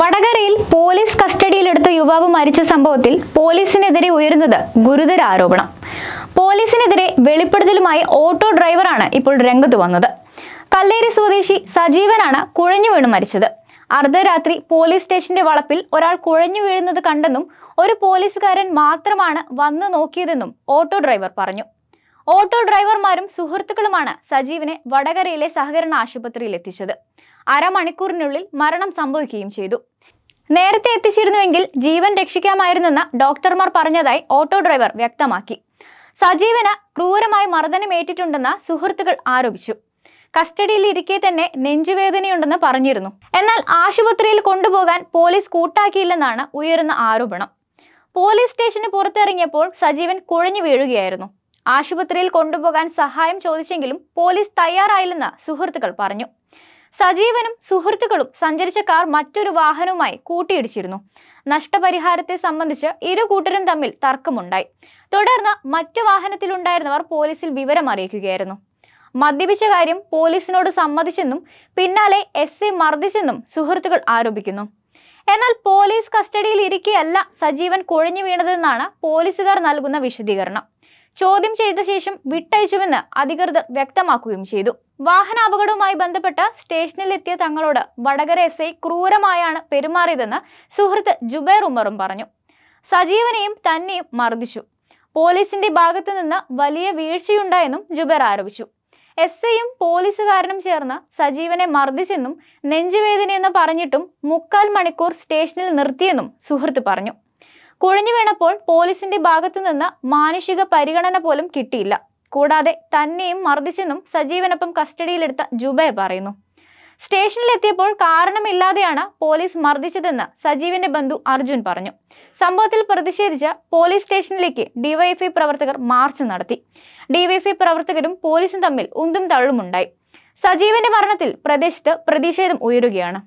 വടകരയിൽ പോലീസ് കസ്റ്റഡിയിലെടുത്ത യുവാവ് മരിച്ച സംഭവത്തിൽ പോലീസിനെതിരെ ഉയരുന്നത് ഗുരുതര ആരോപണം പോലീസിനെതിരെ വെളിപ്പെടുത്തലുമായി ഓട്ടോ ഡ്രൈവറാണ് ഇപ്പോൾ രംഗത്ത് വന്നത് കല്ലേരി സ്വദേശി സജീവനാണ് കുഴഞ്ഞു വീണ് മരിച്ചത് അർദ്ധരാത്രി പോലീസ് സ്റ്റേഷന്റെ വളപ്പിൽ ഒരാൾ കുഴഞ്ഞു വീഴുന്നത് കണ്ടെന്നും ഒരു പോലീസുകാരൻ മാത്രമാണ് വന്ന് നോക്കിയതെന്നും ഓട്ടോ ഡ്രൈവർ പറഞ്ഞു ഓട്ടോ ഡ്രൈവർമാരും സുഹൃത്തുക്കളുമാണ് സജീവിനെ വടകരയിലെ സഹകരണ ആശുപത്രിയിൽ എത്തിച്ചത് അരമണിക്കൂറിനുള്ളിൽ മരണം സംഭവിക്കുകയും ചെയ്തു നേരത്തെ എത്തിച്ചിരുന്നുവെങ്കിൽ ജീവൻ രക്ഷിക്കാമായിരുന്നെന്ന് ഡോക്ടർമാർ പറഞ്ഞതായി ഓട്ടോ ഡ്രൈവർ വ്യക്തമാക്കി സജീവന് ക്രൂരമായി മർദ്ദനമേറ്റിട്ടുണ്ടെന്ന് സുഹൃത്തുക്കൾ ആരോപിച്ചു കസ്റ്റഡിയിൽ ഇരിക്കെ തന്നെ നെഞ്ചുവേദനയുണ്ടെന്ന് പറഞ്ഞിരുന്നു എന്നാൽ ആശുപത്രിയിൽ കൊണ്ടുപോകാൻ പോലീസ് കൂട്ടാക്കിയില്ലെന്നാണ് ഉയരുന്ന ആരോപണം പോലീസ് സ്റ്റേഷന് പുറത്തിറങ്ങിയപ്പോൾ സജീവൻ കുഴഞ്ഞു വീഴുകയായിരുന്നു ആശുപത്രിയിൽ കൊണ്ടുപോകാൻ സഹായം ചോദിച്ചെങ്കിലും പോലീസ് തയ്യാറായില്ലെന്ന് സുഹൃത്തുക്കൾ പറഞ്ഞു സജീവനും സുഹൃത്തുക്കളും സഞ്ചരിച്ച കാർ മറ്റൊരു വാഹനവുമായി കൂട്ടിയിടിച്ചിരുന്നു നഷ്ടപരിഹാരത്തെ സംബന്ധിച്ച് ഇരു കൂട്ടരും തമ്മിൽ തർക്കമുണ്ടായി തുടർന്ന് മറ്റു വാഹനത്തിലുണ്ടായിരുന്നവർ പോലീസിൽ വിവരം അറിയിക്കുകയായിരുന്നു മദ്യപിച്ച കാര്യം പോലീസിനോട് സമ്മതിച്ചെന്നും പിന്നാലെ എസ് മർദ്ദിച്ചെന്നും സുഹൃത്തുക്കൾ ആരോപിക്കുന്നു എന്നാൽ പോലീസ് കസ്റ്റഡിയിൽ ഇരിക്കെയല്ല സജീവൻ കുഴഞ്ഞു വീണതെന്നാണ് പോലീസുകാർ നൽകുന്ന വിശദീകരണം ചോദ്യം ചെയ്ത ശേഷം വിട്ടയച്ചുവെന്ന് അധികൃതർ വ്യക്തമാക്കുകയും ചെയ്തു വാഹനാപകടവുമായി ബന്ധപ്പെട്ട് സ്റ്റേഷനിലെത്തിയ തങ്ങളോട് വടകര എസ് ഐ ക്രൂരമായാണ് പെരുമാറിയതെന്ന് സുഹൃത്ത് ജുബേർ ഉമറും പറഞ്ഞു സജീവനെയും തന്നെയും മർദ്ദിച്ചു പോലീസിന്റെ ഭാഗത്തു നിന്ന് വലിയ വീഴ്ചയുണ്ടായെന്നും ജുബേർ ആരോപിച്ചു എസ് ഐയും പോലീസുകാരനും ചേർന്ന് സജീവനെ മർദ്ദിച്ചെന്നും നെഞ്ചുവേദനയെന്ന് പറഞ്ഞിട്ടും മുക്കാൽ മണിക്കൂർ സ്റ്റേഷനിൽ നിർത്തിയെന്നും സുഹൃത്ത് പറഞ്ഞു കുഴഞ്ഞു വീണപ്പോൾ പോലീസിന്റെ ഭാഗത്തു നിന്ന് മാനുഷിക പരിഗണന പോലും കിട്ടിയില്ല കൂടാതെ തന്നെയും മർദ്ദിച്ചെന്നും സജീവനൊപ്പം കസ്റ്റഡിയിലെടുത്ത ജുബേ പറയുന്നു സ്റ്റേഷനിലെത്തിയപ്പോൾ കാരണമില്ലാതെയാണ് പോലീസ് മർദ്ദിച്ചതെന്ന് സജീവിന്റെ ബന്ധു അർജുൻ പറഞ്ഞു സംഭവത്തിൽ പ്രതിഷേധിച്ച് പോലീസ് സ്റ്റേഷനിലേക്ക് ഡിവൈഎഫ്ഐ പ്രവർത്തകർ മാർച്ച് നടത്തി ഡിവൈഎഫ്ഐ പ്രവർത്തകരും പോലീസും തമ്മിൽ ഉന്തും തള്ളുമുണ്ടായി സജീവന്റെ മരണത്തിൽ പ്രദേശത്ത് പ്രതിഷേധം ഉയരുകയാണ്